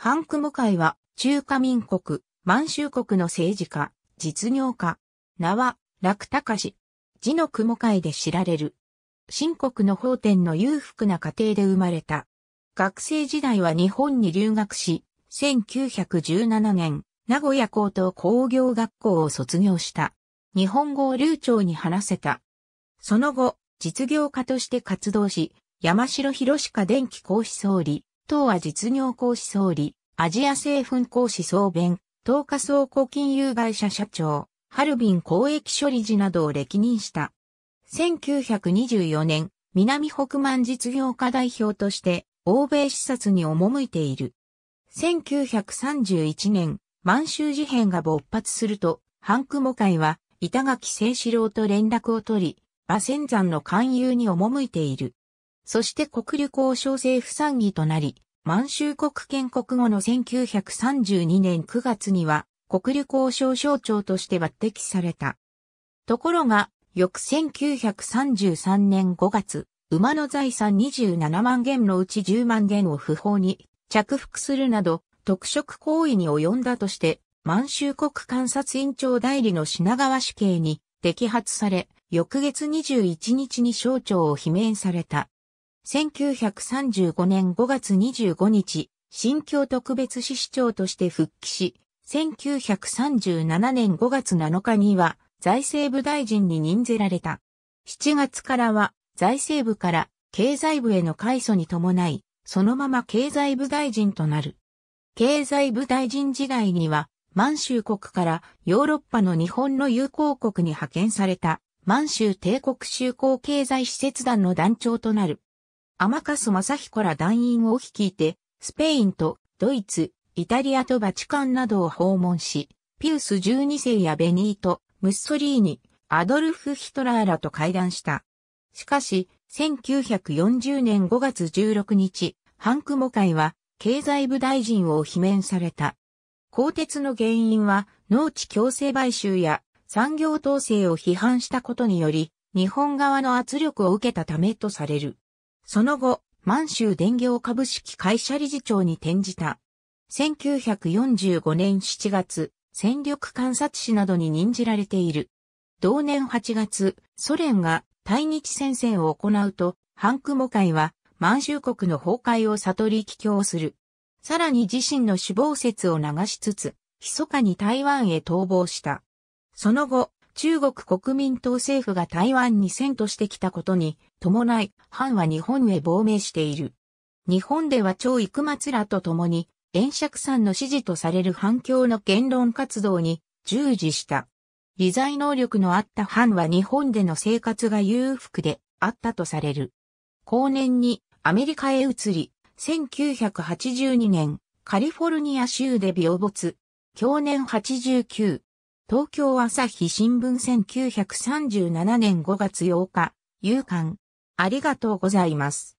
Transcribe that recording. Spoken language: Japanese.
ハンク・モカイは、中華民国、満州国の政治家、実業家。名は、楽隆。字の雲会で知られる。新国の法典の裕福な家庭で生まれた。学生時代は日本に留学し、1917年、名古屋高等工業学校を卒業した。日本語を流暢に話せた。その後、実業家として活動し、山城博士家電気講師総理、東亜実業講師総理、アジア製粉講師総弁、東華倉庫金融会社社長、ハルビン公益処理事などを歴任した。1924年、南北満実業家代表として、欧米視察に赴いている。1931年、満州事変が勃発すると、ハンクモ会は、板垣清志郎と連絡を取り、馬仙山の勧誘に赴いている。そして国旅交渉政府参議となり、満州国建国後の1932年9月には国旅交渉省庁として抜擢された。ところが、翌1933年5月、馬の財産27万元のうち10万元を不法に着服するなど、特色行為に及んだとして、満州国監察院長代理の品川死刑に摘発され、翌月21日に省庁を罷免された。1935年5月25日、新京特別市市長として復帰し、1937年5月7日には財政部大臣に任ぜられた。7月からは財政部から経済部への改組に伴い、そのまま経済部大臣となる。経済部大臣時代には、満州国からヨーロッパの日本の友好国に派遣された満州帝国修好経済施設団の団長となる。天粕正彦ら団員を率いて、スペインとドイツ、イタリアとバチカンなどを訪問し、ピウス12世やベニート、ムッソリーニ、アドルフ・ヒトラーらと会談した。しかし、1940年5月16日、ハンクモ会は経済部大臣を罷免された。鋼鉄の原因は農地強制買収や産業統制を批判したことにより、日本側の圧力を受けたためとされる。その後、満州電業株式会社理事長に転じた。1945年7月、戦力観察士などに任じられている。同年8月、ソ連が対日戦線を行うと、ハンクモ会は満州国の崩壊を悟り帰郷する。さらに自身の死亡説を流しつつ、密かに台湾へ逃亡した。その後、中国国民党政府が台湾に戦都してきたことに伴い、藩は日本へ亡命している。日本では超育松らと共に、炎釈さんの指示とされる反響の言論活動に従事した。理財能力のあった藩は日本での生活が裕福であったとされる。後年にアメリカへ移り、1982年、カリフォルニア州で病没。去年89。東京朝日新聞1937年5月8日、夕刊、ありがとうございます。